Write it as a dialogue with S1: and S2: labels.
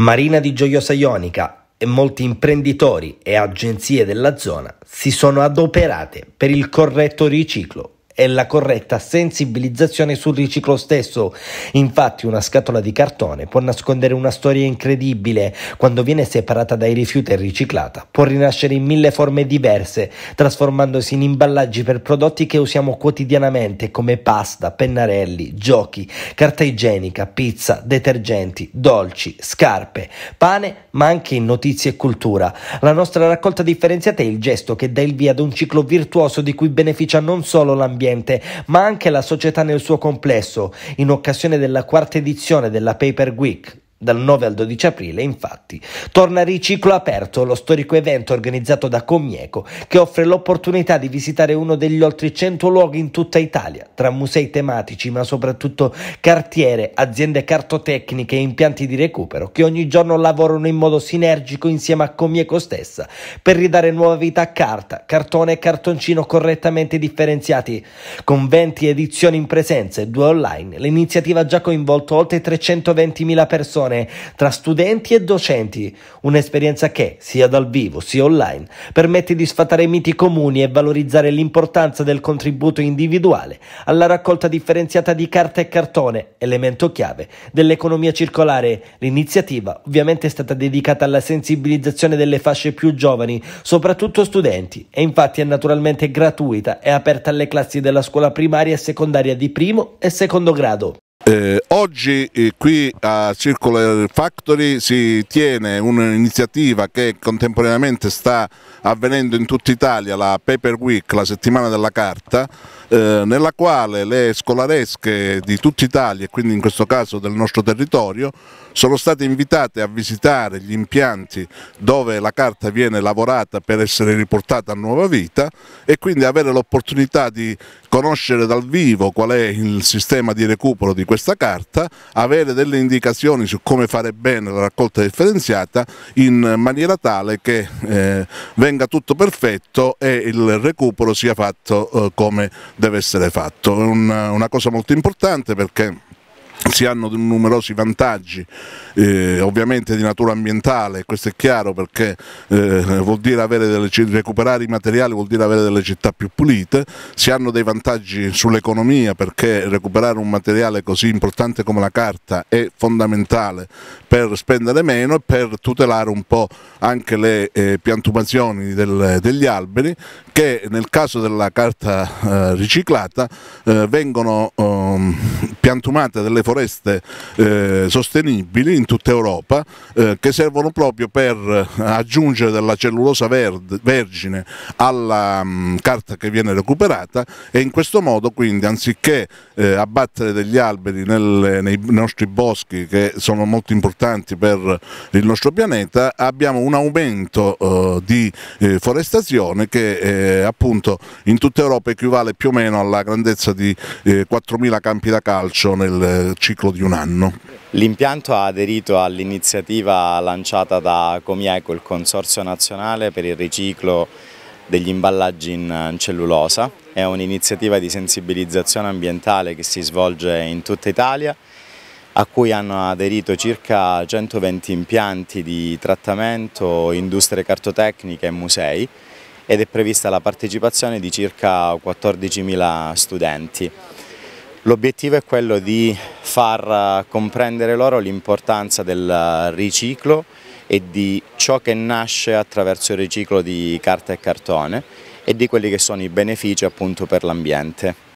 S1: Marina di Gioiosa Ionica e molti imprenditori e agenzie della zona si sono adoperate per il corretto riciclo è la corretta sensibilizzazione sul riciclo stesso. Infatti una scatola di cartone può nascondere una storia incredibile. Quando viene separata dai rifiuti e riciclata, può rinascere in mille forme diverse, trasformandosi in imballaggi per prodotti che usiamo quotidianamente come pasta, pennarelli, giochi, carta igienica, pizza, detergenti, dolci, scarpe, pane, ma anche in notizie e cultura. La nostra raccolta differenziata è il gesto che dà il via ad un ciclo virtuoso di cui beneficia non solo l'ambiente, cliente, ma anche la società nel suo complesso, in occasione della quarta edizione della Paper Week dal 9 al 12 aprile, infatti, torna Riciclo Aperto, lo storico evento organizzato da Comieco, che offre l'opportunità di visitare uno degli oltre 100 luoghi in tutta Italia, tra musei tematici, ma soprattutto cartiere, aziende cartotecniche e impianti di recupero, che ogni giorno lavorano in modo sinergico insieme a Comieco stessa, per ridare nuova vita a carta, cartone e cartoncino correttamente differenziati. Con 20 edizioni in presenza e due online, l'iniziativa ha già coinvolto oltre 320.000 persone collaborazione tra studenti e docenti, un'esperienza che, sia dal vivo sia online, permette di sfatare miti comuni e valorizzare l'importanza del contributo individuale alla raccolta differenziata di carta e cartone, elemento chiave dell'economia circolare. L'iniziativa ovviamente è stata dedicata alla sensibilizzazione delle fasce più giovani, soprattutto studenti, e infatti è naturalmente gratuita e aperta alle classi della scuola primaria e secondaria di primo e secondo grado.
S2: Eh, oggi eh, qui a Circular Factory si tiene un'iniziativa che contemporaneamente sta avvenendo in tutta Italia, la Paper Week, la settimana della carta, eh, nella quale le scolaresche di tutta Italia, e quindi in questo caso del nostro territorio, sono state invitate a visitare gli impianti dove la carta viene lavorata per essere riportata a nuova vita e quindi avere l'opportunità di conoscere dal vivo qual è il sistema di recupero di questa carta, avere delle indicazioni su come fare bene la raccolta differenziata in maniera tale che eh, venga tutto perfetto e il recupero sia fatto eh, come deve essere fatto. È una, una cosa molto importante perché si hanno numerosi vantaggi, eh, ovviamente di natura ambientale, questo è chiaro perché eh, delle, recuperare i materiali vuol dire avere delle città più pulite, si hanno dei vantaggi sull'economia perché recuperare un materiale così importante come la carta è fondamentale per spendere meno e per tutelare un po' anche le eh, piantumazioni del, degli alberi che nel caso della carta eh, riciclata eh, vengono ehm, piantumate delle foreste eh, sostenibili in tutta Europa eh, che servono proprio per eh, aggiungere della cellulosa verde, vergine alla mh, mm, carta che viene recuperata e in questo modo quindi anziché eh, abbattere degli alberi nelle, nei nostri boschi che sono molto importanti per il nostro pianeta abbiamo un aumento eh, di eh, forestazione che appunto in tutta Europa equivale più o meno alla grandezza di 4.000 campi da calcio calcio nel eh, ciclo di un anno. L'impianto ha aderito all'iniziativa
S3: lanciata da Comieco, il Consorzio Nazionale per il Riciclo degli imballaggi in eh, cellulosa. È un'iniziativa di sensibilizzazione ambientale che si svolge in tutta Italia a cui hanno aderito circa 120 impianti di trattamento, industrie cartotecniche e musei ed è prevista la partecipazione di circa 14.000 studenti. L'obiettivo è quello di far eh, comprendere loro l'importanza del eh, riciclo e di ciò che nasce attraverso il riciclo di carta e cartone e di quelli che sono i benefici appunto per l'ambiente.